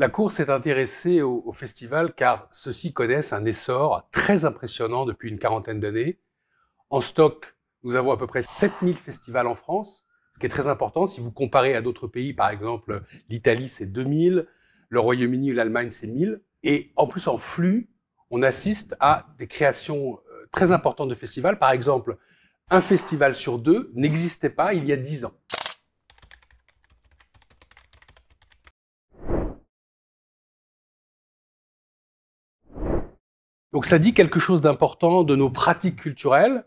La Cour s'est intéressée au, festival car ceux-ci connaissent un essor très impressionnant depuis une quarantaine d'années. En stock, nous avons à peu près 7000 festivals en France, ce qui est très important. Si vous comparez à d'autres pays, par exemple l'Italie, c'est 2000, le Royaume-Uni ou l'Allemagne, c'est 1000. Et en plus, en flux, on assiste à des créations euh, très importantes de festivals. Par exemple, un festival sur deux n'existait pas il y a 10 ans. Donc ça dit quelque chose d'important de nos pratiques culturelles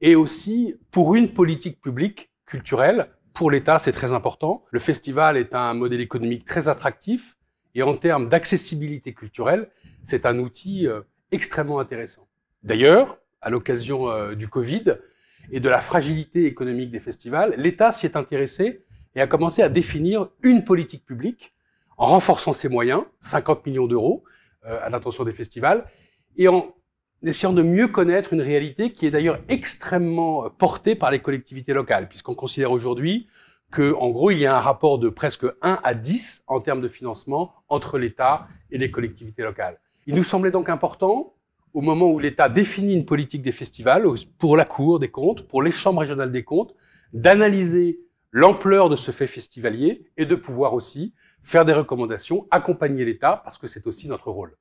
et aussi pour une politique publique culturelle. Pour l'État, c'est très important. Le festival est un modèle économique très attractif et en termes d'accessibilité culturelle, c'est un outil euh, extrêmement intéressant. D'ailleurs, à l'occasion euh, du Covid et de la fragilité économique des festivals, l'État s'y est intéressé et a commencé à définir une politique publique en renforçant ses moyens, 50 millions d'euros euh, à l'intention des festivals, et en essayant de mieux connaître une réalité qui est d'ailleurs extrêmement euh, portée par les collectivités locales, puisqu'on considère aujourd'hui qu'en gros, il y a un rapport de presque 1 à 10 en termes de financement entre l'État et les collectivités locales. Il nous semblait donc important, au moment où l'État définit une politique des festivals, pour la Cour des comptes, pour les chambres régionales des comptes, d'analyser l'ampleur de ce fait festivalier et de pouvoir aussi faire des recommandations, accompagner l'État, parce que c'est aussi notre rôle.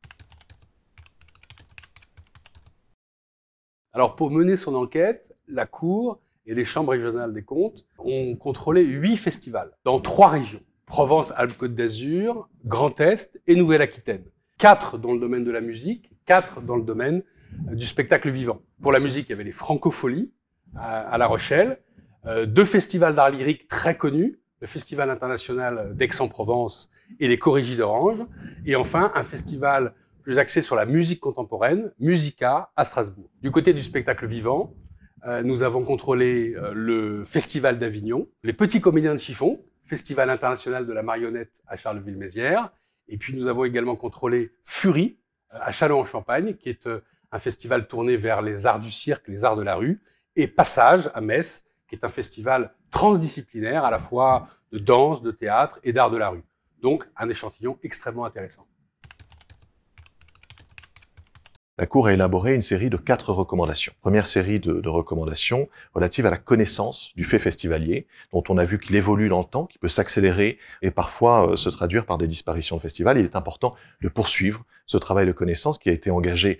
Alors pour mener son enquête, la Cour et les chambres régionales des comptes ont contrôlé huit festivals dans trois régions. Provence-Alpes-Côte d'Azur, Grand Est et Nouvelle-Aquitaine. Quatre dans le domaine de la musique, quatre dans le domaine euh, du spectacle vivant. Pour la musique, il y avait les Francopholies à, La Rochelle, euh, deux festivals d'art lyrique très connus, le Festival international d'Aix-en-Provence et les corrigies d'Orange, et enfin un festival plus axé sur la musique contemporaine, Musica, à Strasbourg. Du côté du spectacle vivant, euh, nous avons contrôlé euh, le Festival d'Avignon, les Petits Comédiens de Chiffon, Festival international de la marionnette à Charleville-Mézières, et puis nous avons également contrôlé Fury, euh, à Châlons-en-Champagne, qui est un festival tourné vers les arts du cirque, les arts de la rue, et Passage, à Metz, qui est un festival transdisciplinaire à la fois de danse, de théâtre et d'art de la rue. Donc un échantillon extrêmement intéressant la Cour a élaboré une série de quatre recommandations. Première série de, recommandations relative à la connaissance du fait festivalier, dont on a vu qu'il évolue dans le temps, qu'il peut s'accélérer et parfois euh, se traduire par des disparitions de festivals. Il est important de poursuivre ce travail de connaissance qui a été engagé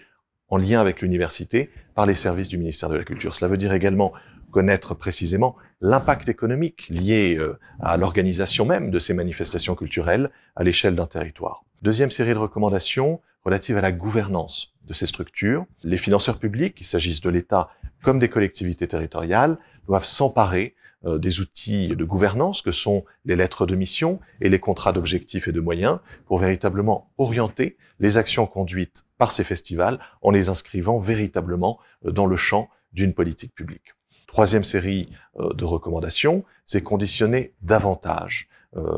en lien avec l'université par les services du ministère de la Culture. Cela veut dire également connaître précisément l'impact économique lié euh, à l'organisation même de ces manifestations culturelles à l'échelle d'un territoire. Deuxième série de recommandations, relative à la gouvernance de ces structures. Les financeurs publics, qu'il s'agisse de l'État comme des collectivités territoriales, doivent s'emparer euh, des outils de gouvernance que sont les lettres de mission et les contrats d'objectifs et de moyens pour véritablement orienter les actions conduites par ces festivals en les inscrivant véritablement euh, dans le champ d'une politique publique. Troisième série euh, de recommandations, c'est conditionner davantage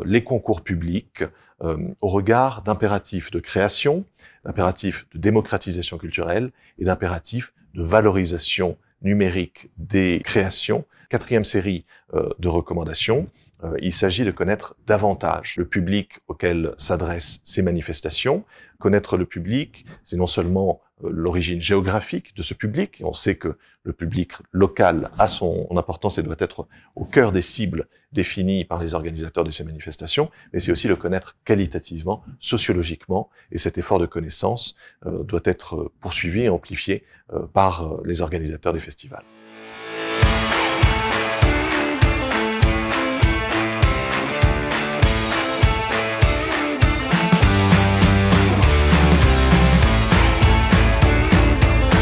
les concours publics au regard d'impératifs de création, impératif de démocratisation culturelle et d'impératif de valorisation numérique des créations. Quatrième série euh, de recommandations, euh, il s'agit de connaître davantage le public auquel s'adressent ces manifestations. Connaître le public, c'est non seulement euh, l'origine géographique de ce public, on sait que le public local a son importance et doit être au cœur des cibles définies par les organisateurs de ces manifestations, mais c'est aussi le connaître qualitativement, sociologiquement, et cet effort de connaissance euh, doit être poursuivi et amplifié par les organisateurs des festivals.